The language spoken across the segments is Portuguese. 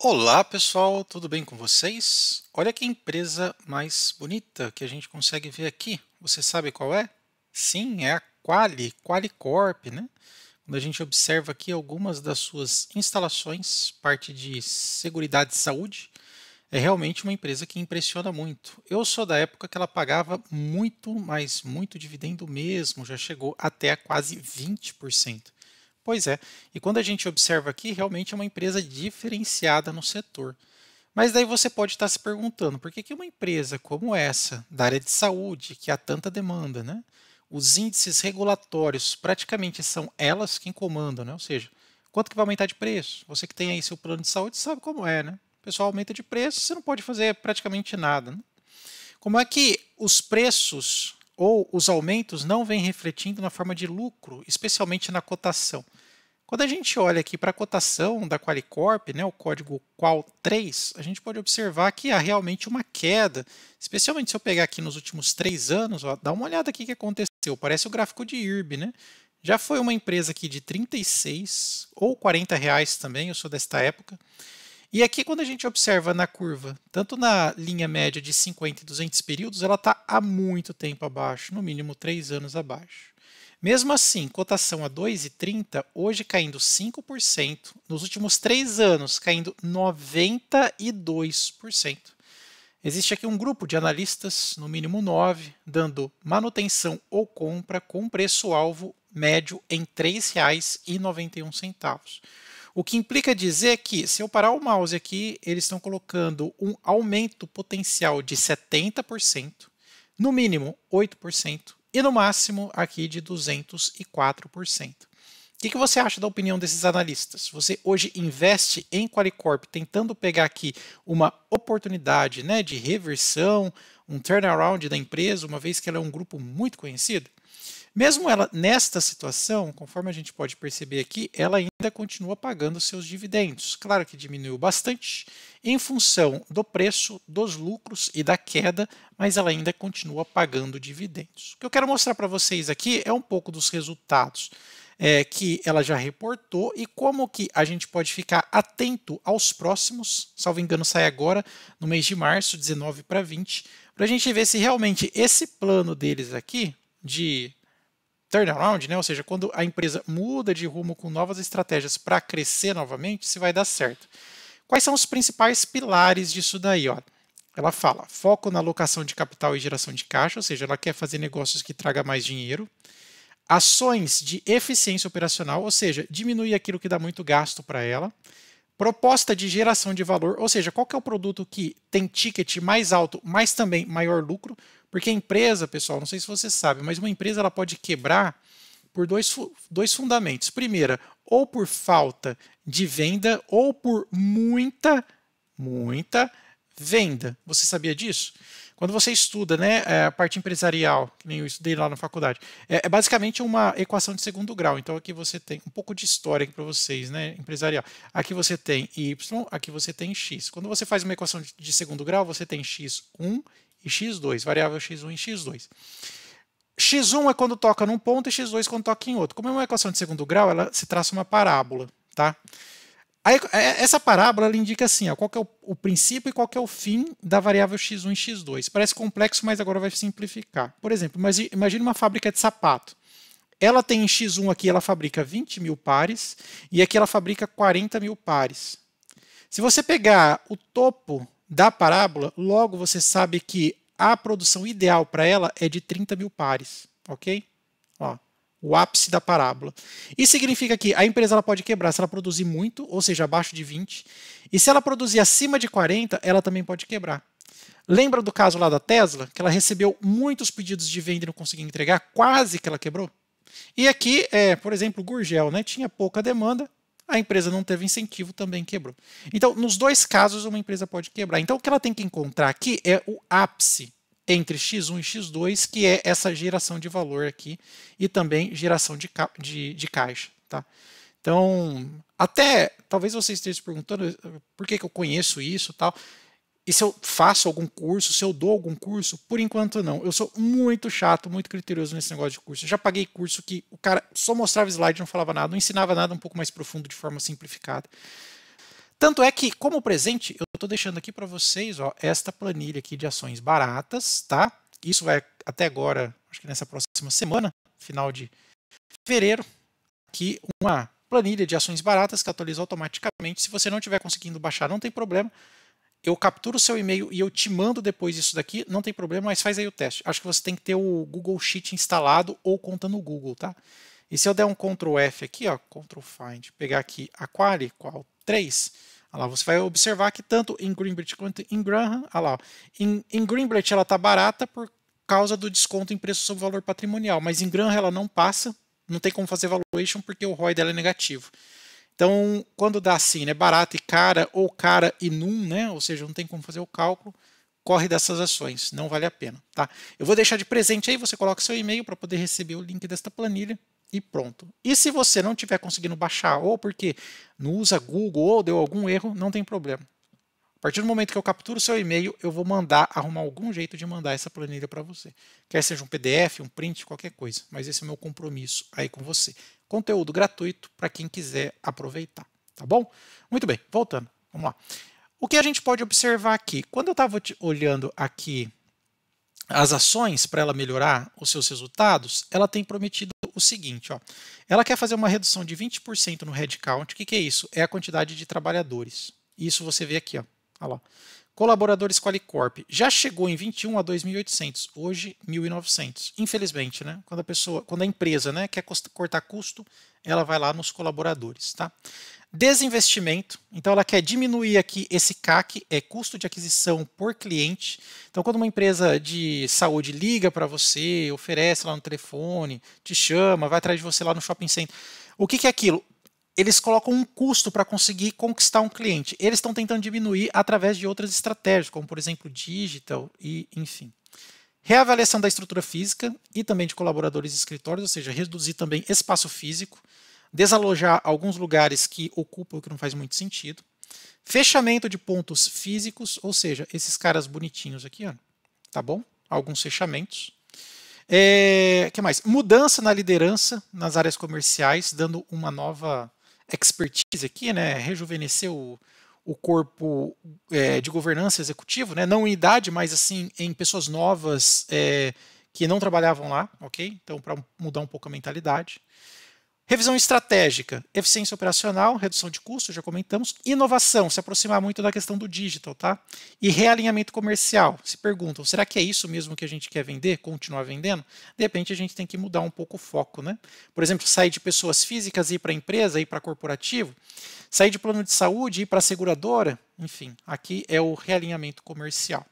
Olá pessoal, tudo bem com vocês? Olha que empresa mais bonita que a gente consegue ver aqui. Você sabe qual é? Sim, é a Quali, Qualicorp, né? Quando a gente observa aqui algumas das suas instalações, parte de seguridade e saúde, é realmente uma empresa que impressiona muito. Eu sou da época que ela pagava muito, mas muito dividendo mesmo, já chegou até a quase 20%. Pois é, e quando a gente observa aqui, realmente é uma empresa diferenciada no setor. Mas daí você pode estar se perguntando, por que, que uma empresa como essa, da área de saúde, que há tanta demanda, né? os índices regulatórios praticamente são elas quem comandam, né? Ou seja, quanto que vai aumentar de preço? Você que tem aí seu plano de saúde sabe como é, né? O pessoal aumenta de preço, você não pode fazer praticamente nada. Né? Como é que os preços ou os aumentos não vêm refletindo na forma de lucro, especialmente na cotação? Quando a gente olha aqui para a cotação da Qualicorp, né, o código QUAL3, a gente pode observar que há realmente uma queda, especialmente se eu pegar aqui nos últimos três anos, ó, dá uma olhada aqui que aconteceu, parece o gráfico de IRB, né? Já foi uma empresa aqui de 36 ou 40 reais também, eu sou desta época. E aqui quando a gente observa na curva, tanto na linha média de 50 e 200 períodos, ela está há muito tempo abaixo, no mínimo 3 anos abaixo. Mesmo assim, cotação a 2,30, hoje caindo 5%, nos últimos três anos caindo 92%. Existe aqui um grupo de analistas, no mínimo nove, dando manutenção ou compra com preço-alvo médio em R$ 3,91. O que implica dizer que, se eu parar o mouse aqui, eles estão colocando um aumento potencial de 70%, no mínimo 8%, e no máximo aqui de 204%. O que, que, você acha da opinião desses analistas? Você hoje investe em Qualicorp tentando pegar aqui uma oportunidade né, de reversão, um turnaround da empresa, uma vez que ela é um grupo muito conhecido? Mesmo ela nesta situação, conforme a gente pode perceber aqui, ela ainda continua pagando seus dividendos. Claro que diminuiu bastante em função do preço, dos lucros e da queda, mas ela ainda continua pagando dividendos. O que eu quero mostrar para vocês aqui é um pouco dos resultados é, que ela já reportou e como que a gente pode ficar atento aos próximos, salvo engano sai agora no mês de março, 19 para 20, para a gente ver se realmente esse plano deles aqui de turnaround, né? ou seja, quando a empresa muda de rumo com novas estratégias para crescer novamente, se vai dar certo. Quais são os principais pilares disso daí? Ó? Ela fala foco na alocação de capital e geração de caixa, ou seja, ela quer fazer negócios que traga mais dinheiro. Ações de eficiência operacional, ou seja, diminuir aquilo que dá muito gasto para ela. Proposta de geração de valor, ou seja, qual é o produto que tem ticket mais alto, mas também maior lucro, porque a empresa, pessoal, não sei se você sabe, mas uma empresa ela pode quebrar por dois, dois fundamentos. Primeira, ou por falta de venda ou por muita, muita venda. Você sabia disso? Quando você estuda né, é, a parte empresarial, que nem eu estudei lá na faculdade, é, é, basicamente uma equação de segundo grau. Então aqui você tem um pouco de história para vocês, né, empresarial. Aqui você tem Y, aqui você tem X. Quando você faz uma equação de segundo grau, você tem X1 e x2, variável x1 e x2. x1 é quando toca num ponto e x2 quando toca em outro. Como é uma equação de segundo grau, ela se traça uma parábola, tá? Aí, é, essa parábola ela indica assim, ó, qual é o, o, princípio e qual é o fim da variável x1 e x2. Parece complexo, mas agora vai simplificar. Por exemplo, imagine uma fábrica de sapato. Ela tem em x1 aqui, ela fabrica 20 mil pares, e aqui ela fabrica 40 mil pares. Se você pegar o topo da parábola, logo você sabe que a produção ideal para ela é de 30 mil pares, ok? Ó, o ápice da parábola. Isso significa que a empresa ela pode quebrar se ela produzir muito, ou seja, abaixo de 20, e se ela produzir acima de 40, ela também pode quebrar. Lembra do caso lá da Tesla, que ela recebeu muitos pedidos de venda e não conseguiu entregar, quase que ela quebrou? E aqui, é, por exemplo, o Gurgel, né? Tinha pouca demanda, a empresa não teve incentivo, também quebrou. Então, nos dois casos, uma empresa pode quebrar. Então, o que ela tem que encontrar aqui é o ápice entre X1 e X2, que é essa geração de valor aqui e também geração de, ca de, de caixa. Tá? Então, até talvez você esteja se perguntando eh, por que, que eu conheço isso tal. E se eu faço algum curso, se eu dou algum curso, por enquanto não. Eu sou muito chato, muito criterioso nesse negócio de curso. Eu já paguei curso que o cara só mostrava slide, não falava nada, não ensinava nada um pouco mais profundo, de forma simplificada. Tanto é que, como presente, eu estou deixando aqui para vocês ó, esta planilha aqui de ações baratas, tá? Isso vai até agora, acho que nessa próxima semana, final de fevereiro, aqui uma planilha de ações baratas que atualiza automaticamente. Se você não estiver conseguindo baixar, não tem problema eu capturo o seu e-mail e eu te mando depois isso daqui, não tem problema, mas faz aí o teste. Acho que você tem que ter o Google Sheet instalado ou conta no Google, tá? E se eu der um Ctrl F aqui, ó, Ctrl Find, pegar aqui a Quali, qual 3, ah lá, você vai observar que tanto em Greenbridge quanto em Graham, ah lá, em, em Greenbridge ela está barata por causa do desconto em preço sobre valor patrimonial, mas em Graham ela não passa, não tem como fazer valuation porque o ROI dela é negativo. Então, quando dá assim, né, barata e cara, ou cara e num, né, ou seja, não tem como fazer o cálculo, corre dessas ações, não vale a pena. Tá? Eu vou deixar de presente aí, você coloca seu e-mail para poder receber o link desta planilha e pronto. E se você não tiver conseguindo baixar, ou porque não usa Google, ou deu algum erro, não tem problema. A partir do momento que eu capturo o seu e-mail, eu vou mandar, arrumar algum jeito de mandar essa planilha para você. Quer seja um PDF, um print, qualquer coisa. Mas esse é o meu compromisso aí com você. Conteúdo gratuito para quem quiser aproveitar, tá bom? Muito bem, voltando, vamos lá. O que a gente pode observar aqui? Quando eu estava olhando aqui as ações para ela melhorar os seus resultados, ela tem prometido o seguinte: ó, ela quer fazer uma redução de 20% no headcount. O que, que é isso? É a quantidade de trabalhadores. Isso você vê aqui, ó, Olha lá. Colaboradores Qualicorp. Já chegou em 21 a 2.800, hoje 1.900. Infelizmente, né? Quando a pessoa, quando a empresa, né, quer cortar custo, ela vai lá nos colaboradores, tá? Desinvestimento. Então ela quer diminuir aqui esse CAC, é custo de aquisição por cliente. Então quando uma empresa de saúde liga para você, oferece lá no telefone, te chama, vai atrás de você lá no shopping center, o que, que é aquilo? eles colocam um custo para conseguir conquistar um cliente. Eles estão tentando diminuir através de outras estratégias, como por exemplo digital e enfim. Reavaliação da estrutura física e também de colaboradores e escritórios, ou seja, reduzir também espaço físico, desalojar alguns lugares que ocupam o que não faz muito sentido. Fechamento de pontos físicos, ou seja, esses caras bonitinhos aqui, ó, tá bom? Alguns fechamentos. É, que mais? Mudança na liderança nas áreas comerciais, dando uma nova expertise aqui, né, rejuvenescer o, o corpo é, de governança executivo, né, não em idade, mas assim em pessoas novas é, que não trabalhavam lá, ok? Então, para mudar um pouco a mentalidade. Revisão estratégica, eficiência operacional, redução de custos, já comentamos. Inovação, se aproximar muito da questão do digital, tá? E realinhamento comercial. Se perguntam, será que é isso mesmo que a gente quer vender? Continuar vendendo? De repente a gente tem que mudar um pouco o foco, né? Por exemplo, sair de pessoas físicas e ir para empresa, ir para corporativo, sair de plano de saúde e ir para seguradora, enfim, aqui é o realinhamento comercial.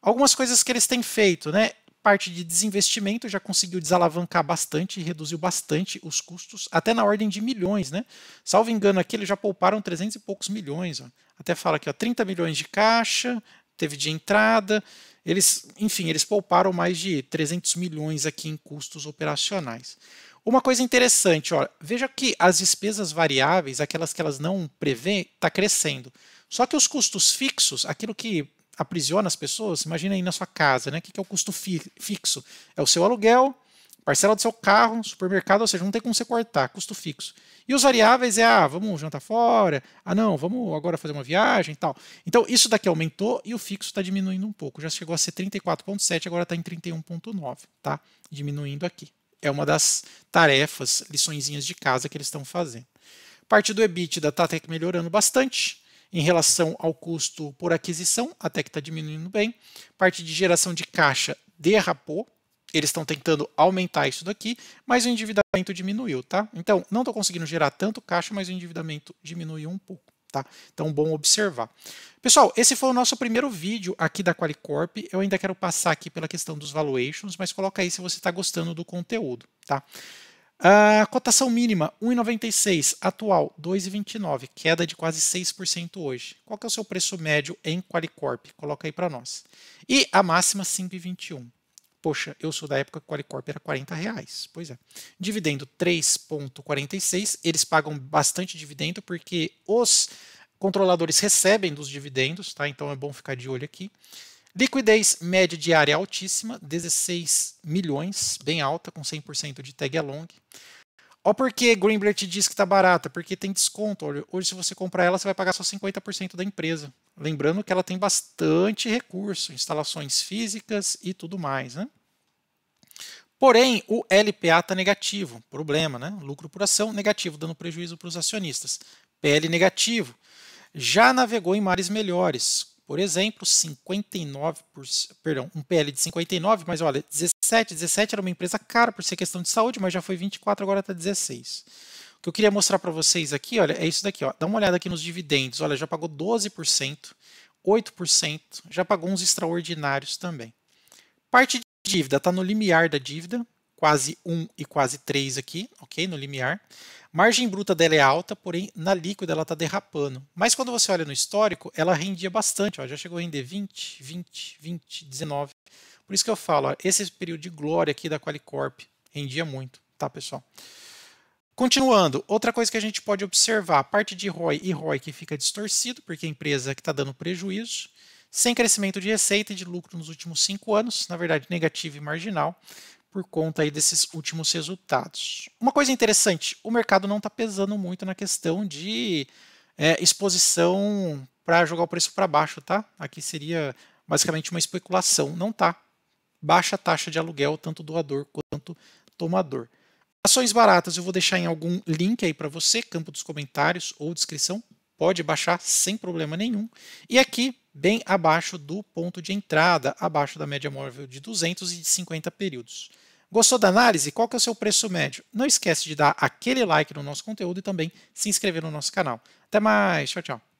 Algumas coisas que eles têm feito, né? parte de desinvestimento já conseguiu desalavancar bastante, reduziu bastante os custos, até na ordem de milhões, né? Salvo engano aqui, eles já pouparam 300 e poucos milhões. Ó. Até fala aqui, ó, 30 milhões de caixa, teve de entrada. Eles, enfim, eles pouparam mais de 300 milhões aqui em custos operacionais. Uma coisa interessante, ó, veja que as despesas variáveis, aquelas que elas não prevê, está crescendo. Só que os custos fixos, aquilo que aprisiona as pessoas, imagina aí na sua casa, né? O que é o custo fi fixo? É o seu aluguel, parcela do seu carro, supermercado, ou seja, não tem como você cortar, custo fixo. E os variáveis é, ah, vamos jantar fora, ah não, vamos agora fazer uma viagem e tal. Então, isso daqui aumentou e o fixo está diminuindo um pouco, já chegou a ser 34,7, agora está em 31,9, tá? Diminuindo aqui. É uma das tarefas, liçõezinhas de casa que eles estão fazendo. Parte do EBITDA está até melhorando bastante, em relação ao custo por aquisição, até que está diminuindo bem. Parte de geração de caixa derrapou, eles estão tentando aumentar isso daqui, mas o endividamento diminuiu, tá? Então, não estou conseguindo gerar tanto caixa, mas o endividamento diminuiu um pouco. Tá? Então, bom observar. Pessoal, esse foi o nosso primeiro vídeo aqui da Qualicorp. Eu ainda quero passar aqui pela questão dos valuations, mas coloca aí se você está gostando do conteúdo. Tá? A ah, cotação mínima 1,96, atual 2,29, queda de quase 6% hoje. Qual que é o seu preço médio em Qualicorp? Coloca aí para nós. E a máxima 5,21. Poxa, eu sou da época que Qualicorp era 40 reais. Pois é. Dividendo 3,46. Eles pagam bastante dividendo porque os controladores recebem dos dividendos, tá? Então é bom ficar de olho aqui. Liquidez média diária altíssima, 16 milhões, bem alta, com 100% de tag along. Ó, porque Greenblatt diz que está barata, porque tem desconto. hoje, se você comprar ela, você vai pagar só 50% da empresa. Lembrando que ela tem bastante recurso, instalações físicas e tudo mais. Né? Porém, o LPA está negativo, problema, né? Lucro por ação negativo, dando prejuízo para os acionistas. PL negativo. Já navegou em mares melhores, por exemplo, 59%, perdão, um PL de 59, mas olha, 17, 17 era uma empresa cara por ser questão de saúde, mas já foi 24, agora está 16. O que eu queria mostrar para vocês aqui, olha, é isso daqui, ó. Dá uma olhada aqui nos dividendos, olha, já pagou 12%, 8%, já pagou uns extraordinários também. Parte de dívida está no limiar da dívida, quase 1 e quase 3 aqui, ok? No limiar. Margem bruta dela é alta, porém na líquida ela está derrapando. Mas quando você olha no histórico, ela rendia bastante, ó, já chegou a render 20, 20, 20, 19. Por isso que eu falo, ó, esse período de glória aqui da Qualicorp rendia muito, tá pessoal? Continuando, outra coisa que a gente pode observar, a parte de ROI e ROI que fica distorcido, porque a empresa que está dando prejuízo, sem crescimento de receita e de lucro nos últimos cinco anos, na verdade negativo e marginal, por conta aí desses últimos resultados. Uma coisa interessante, o mercado não está pesando muito na questão de é, exposição para jogar o preço para baixo, tá? Aqui seria basicamente uma especulação, não tá. Baixa taxa de aluguel tanto doador quanto tomador. Ações baratas eu vou deixar em algum link aí para você, campo dos comentários ou descrição. Pode baixar sem problema nenhum. E aqui bem abaixo do ponto de entrada, abaixo da média móvel de 200 e de 50 períodos. Gostou da análise? Qual que é o seu preço médio? Não esquece de dar aquele like no nosso conteúdo e também se inscrever no nosso canal. Até mais, tchau, tchau.